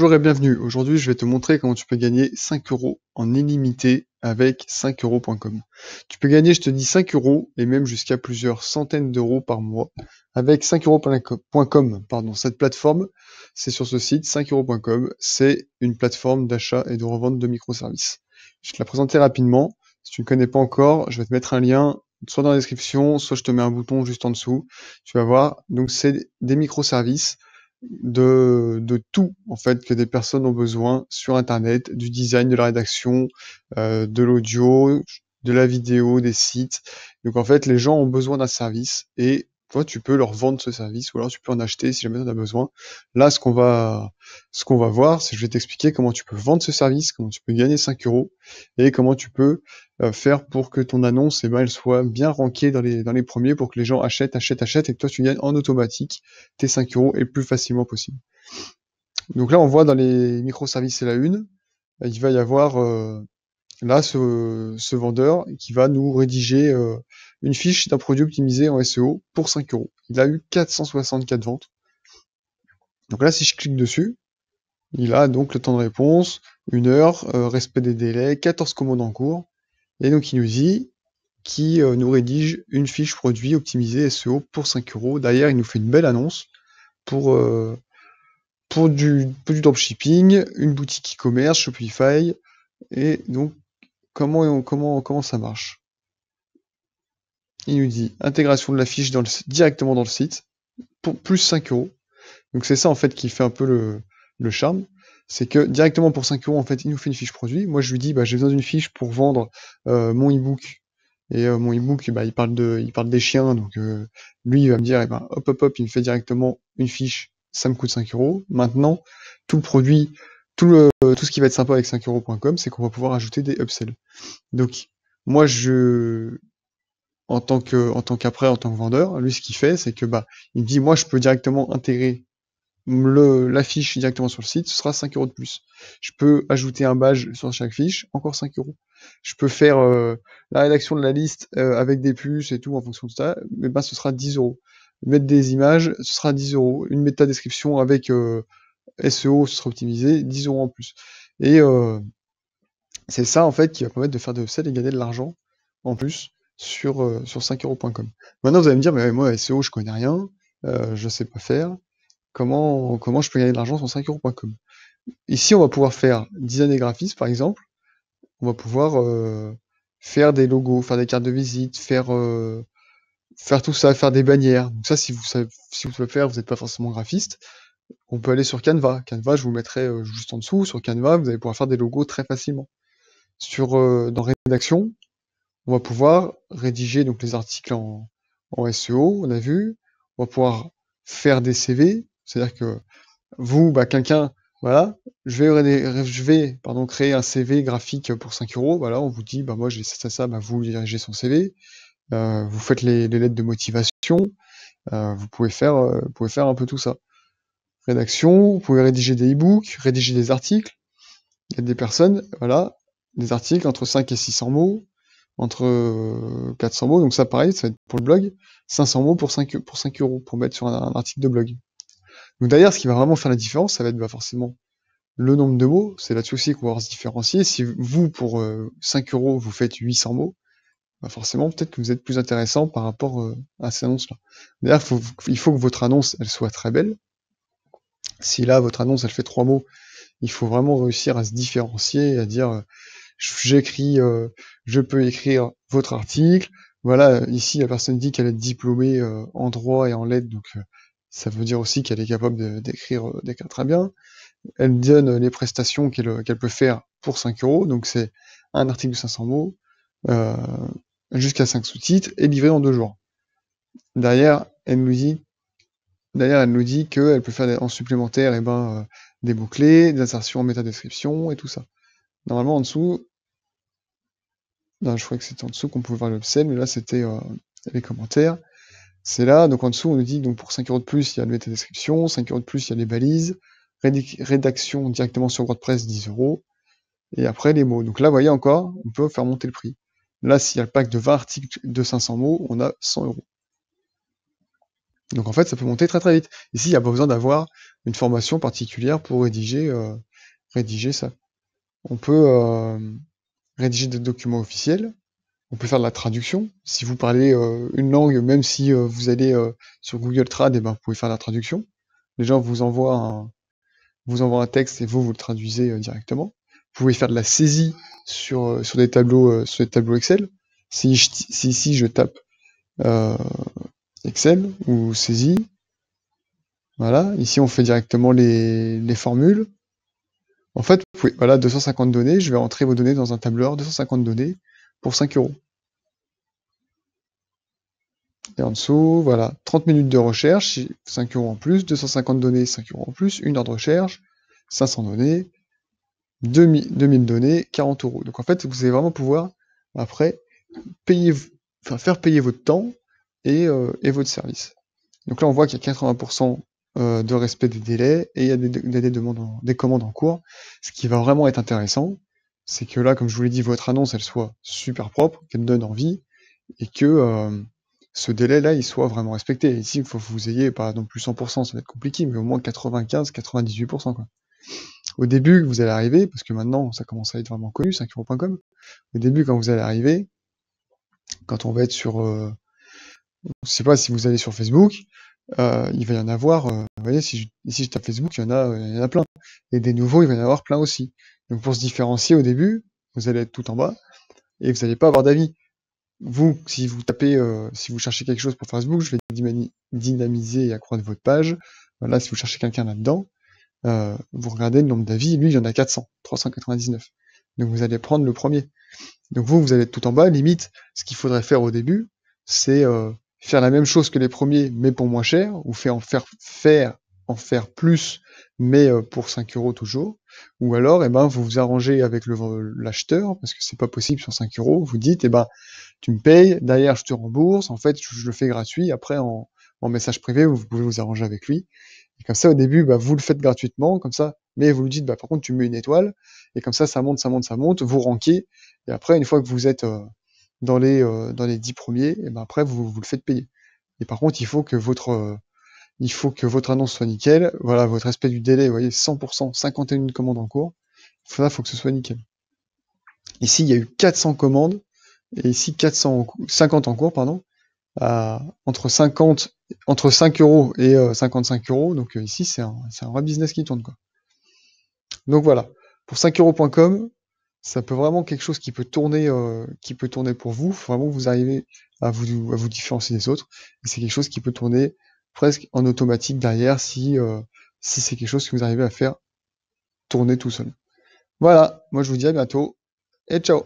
Bonjour et bienvenue. Aujourd'hui, je vais te montrer comment tu peux gagner 5 euros en illimité avec 5 euros.com. Tu peux gagner, je te dis, 5 euros et même jusqu'à plusieurs centaines d'euros par mois avec 5 euros.com. Pardon, cette plateforme, c'est sur ce site 5 euros.com. C'est une plateforme d'achat et de revente de microservices. Je te la présenter rapidement. Si tu ne connais pas encore, je vais te mettre un lien soit dans la description, soit je te mets un bouton juste en dessous. Tu vas voir. Donc, c'est des microservices de, de, tout en fait que des personnes ont besoin sur Internet, du design, de la rédaction, euh, de l'audio, de la vidéo, des sites. Donc en fait, les gens ont besoin d'un service et toi, tu peux leur vendre ce service ou alors tu peux en acheter si jamais tu en as besoin. Là, ce qu'on va, ce qu'on va voir, c'est je vais t'expliquer comment tu peux vendre ce service, comment tu peux gagner 5 euros et comment tu peux euh, faire pour que ton annonce, et eh ben, elle soit bien rankée dans les, dans les premiers pour que les gens achètent, achètent, achètent et que toi, tu gagnes en automatique tes 5 euros et le plus facilement possible. Donc là, on voit dans les microservices et la une, il va y avoir euh, là ce, ce, vendeur qui va nous rédiger euh, une fiche d'un produit optimisé en SEO pour 5 euros. Il a eu 464 ventes. Donc là, si je clique dessus, il a donc le temps de réponse, une heure, euh, respect des délais, 14 commandes en cours. Et donc il nous dit qui euh, nous rédige une fiche produit optimisée SEO pour 5 euros. D'ailleurs, il nous fait une belle annonce pour, euh, pour, du, pour du dropshipping, une boutique e-commerce, Shopify, et donc comment, comment, comment ça marche il nous dit intégration de la fiche dans directement dans le site pour plus 5 euros. Donc c'est ça en fait qui fait un peu le, le charme. C'est que directement pour 5 euros, en fait, il nous fait une fiche produit. Moi, je lui dis, bah, j'ai besoin d'une fiche pour vendre euh, mon e-book. Et euh, mon e-book, bah, il, parle de, il parle des chiens. Donc euh, lui, il va me dire, eh ben, hop, hop, hop, il me fait directement une fiche. Ça me coûte 5 euros. Maintenant, tout le produit, tout, le, tout ce qui va être sympa avec 5 euros.com, c'est qu'on va pouvoir ajouter des upsells. Donc moi, je, en tant tant qu'après en tant que vendeur lui ce qu'il fait c'est que bah il me dit moi je peux directement intégrer le, la fiche directement sur le site ce sera 5 euros de plus je peux ajouter un badge sur chaque fiche encore 5 euros je peux faire euh, la rédaction de la liste euh, avec des puces et tout en fonction de ça mais eh ben ce sera 10 euros mettre des images ce sera 10 euros une méta description avec euh, SEO ce sera optimisé 10 euros en plus et c'est ça en fait qui va permettre de faire de sel et gagner de l'argent en plus sur, euh, sur 5euros.com. Maintenant, vous allez me dire, mais moi, SEO, je connais rien, euh, je ne sais pas faire, comment, comment je peux gagner de l'argent sur 5euros.com Ici, on va pouvoir faire design et graphisme, par exemple. On va pouvoir euh, faire des logos, faire des cartes de visite, faire, faire tout ça, faire des bannières. Donc ça, si vous savez, si vous faire, vous n'êtes pas forcément graphiste. On peut aller sur Canva. Canva, je vous mettrai juste en dessous. Sur Canva, vous allez pouvoir faire des logos très facilement. Sur, dans rédaction, on va pouvoir rédiger donc les articles en, SEO, on a vu, on va pouvoir faire des CV, c'est-à-dire que vous, bah, quelqu'un, voilà, je vais, créer un CV graphique pour 5 euros, voilà, on vous dit, bah, moi j'ai ça, ça, ça, bah, vous dirigez son CV, bah, vous faites les, lettres de motivation, bah, vous, pouvez faire, euh, pouvez faire un peu tout ça. Rédaction, vous pouvez rédiger des e-books, rédiger des articles, il y a des personnes, voilà, des articles entre 5 et 600 mots, entre 400 euh, mots. Donc ça, pareil, ça va être pour le blog, 500 mots pour 5, pour euros pour mettre sur un, article de blog. Donc d'ailleurs, ce qui va vraiment faire la différence, ça va être bah, forcément le nombre de mots. C'est là-dessus aussi qu'on va se différencier. Si vous, pour 5 euh, euros, vous faites 800 mots, bah, forcément, peut-être que vous êtes plus intéressant par rapport euh, à ces annonces-là. D'ailleurs, il faut que votre annonce, elle soit très belle. Si là, votre annonce, elle fait 3 mots, il faut vraiment réussir à se différencier, à dire j'écris, euh, je peux écrire votre article. Voilà, euh, ici la personne dit qu'elle est diplômée euh, en droit et en lettres, donc ça veut dire aussi qu'elle est capable d'écrire des très bien. Elle donne les prestations qu'elle peut faire pour 5 euros, donc c'est un article de 500 mots jusqu'à 5 sous-titres et livré en deux jours. Derrière, elle nous dit derrière, elle nous dit qu'elle peut faire en supplémentaire eh ben, des bouclés, des insertions en métadescription et tout ça. Normalement, en dessous, je crois que c'était en dessous qu'on pouvait voir le sel, mais là c'était euh, les commentaires. C'est là, donc en dessous on nous dit donc pour 5 euros de plus il y a le métadescription. description, 5 euros de plus il y a les balises, rédaction directement sur WordPress 10 euros, et après les mots. Donc là vous voyez encore, on peut faire monter le prix. Là s'il y a le pack de 20 articles de 500 mots, on a 100 euros. Donc en fait ça peut monter très très vite. Ici il n'y a pas besoin d'avoir une formation particulière pour rédiger, euh, ça. On peut... Euh, rédiger des documents officiels, on peut faire de la traduction. Si vous parlez euh, une langue, même si euh, vous allez euh, sur Google Trad, et eh ben, vous pouvez faire la traduction. Les gens vous envoient un, vous envoient un texte et vous, vous le traduisez directement. Vous pouvez faire de la saisie sur, sur, des, tableaux, sur des tableaux Excel. Si, ici je tape Excel ou saisie, voilà, ici on fait directement les, les formules. En fait, vous voilà, 250 données, je vais entrer vos données dans un tableur, 250 données pour 5 euros. Et en dessous, voilà, 30 minutes de recherche, 5 euros en plus, 250 données, 5 euros en plus, une heure de recherche, 500 données, 2000, données, 40 euros. Donc en fait, vous allez vraiment pouvoir, après, payer, faire payer votre temps et, euh, et votre service. Donc là, on voit qu'il y a 80% euh, de respect des délais et il y a des, demandes des commandes en cours. Ce qui va vraiment être intéressant, c'est que là, comme je vous l'ai dit, votre annonce, elle soit super propre, qu'elle donne envie et que euh, ce délai-là, il soit vraiment respecté. Ici, il faut que vous ayez pas non plus 100%, ça va être compliqué, mais au moins 95-98%. Au début, vous allez arriver, parce que maintenant, ça commence à être vraiment connu, 5euros.com. Au début, quand vous allez arriver, quand on va être sur... Euh, je sais pas si vous allez sur Facebook, euh, il va y en avoir, euh, vous voyez, si je, si je, tape Facebook, il y, en a, euh, il y en a plein. Et des nouveaux, il va y en avoir plein aussi. Donc pour se différencier au début, vous allez être tout en bas et vous n'allez pas avoir d'avis. Vous, si vous tapez, si vous cherchez quelque chose pour Facebook, je vais dynamiser et accroître votre page. Là, si vous cherchez quelqu'un là-dedans, vous regardez le nombre d'avis, lui, il y en a 400, 399. Donc vous allez prendre le premier. Donc vous, vous allez être tout en bas. Limite, ce qu'il faudrait faire au début, c'est faire la même chose que les premiers, mais pour moins cher, ou faire en faire, faire, en faire plus, mais euh, pour 5 euros toujours. Ou alors, eh ben, vous vous arrangez avec l'acheteur, parce que c'est pas possible sur 5 euros. Vous dites, eh ben, tu me payes, derrière, je te rembourse. En fait, je, le fais gratuit. Après, en, en, message privé, vous pouvez vous arranger avec lui. Et comme ça, au début, bah, vous le faites gratuitement, comme ça, mais vous lui dites, bah, par contre, tu mets une étoile. Et comme ça, ça monte, ça monte, ça monte. Vous ranquez. Et après, une fois que vous êtes, euh, dans les, euh, dans les 10 premiers, et ben après, vous, vous le faites payer. Et par contre, il faut que votre, euh, il faut que votre annonce soit nickel. Voilà, votre respect du délai, vous voyez, 100%, 51 commandes en cours. ça il faut que ce soit nickel. Ici, il y a eu 400 commandes, et ici, 50 en cours, pardon, euh, entre 50, entre 5 euros et 55 euros. Donc ici, c'est un, un vrai business qui tourne, quoi. Donc voilà. Pour 5euros.com, ça peut vraiment quelque chose qui peut tourner, euh, qui peut tourner pour vous. vraiment vous arrivez à vous, à vous différencier des autres. Et c'est quelque chose qui peut tourner presque en automatique derrière si, euh, si c'est quelque chose que vous arrivez à faire tourner tout seul. Voilà, moi je vous dis à bientôt et ciao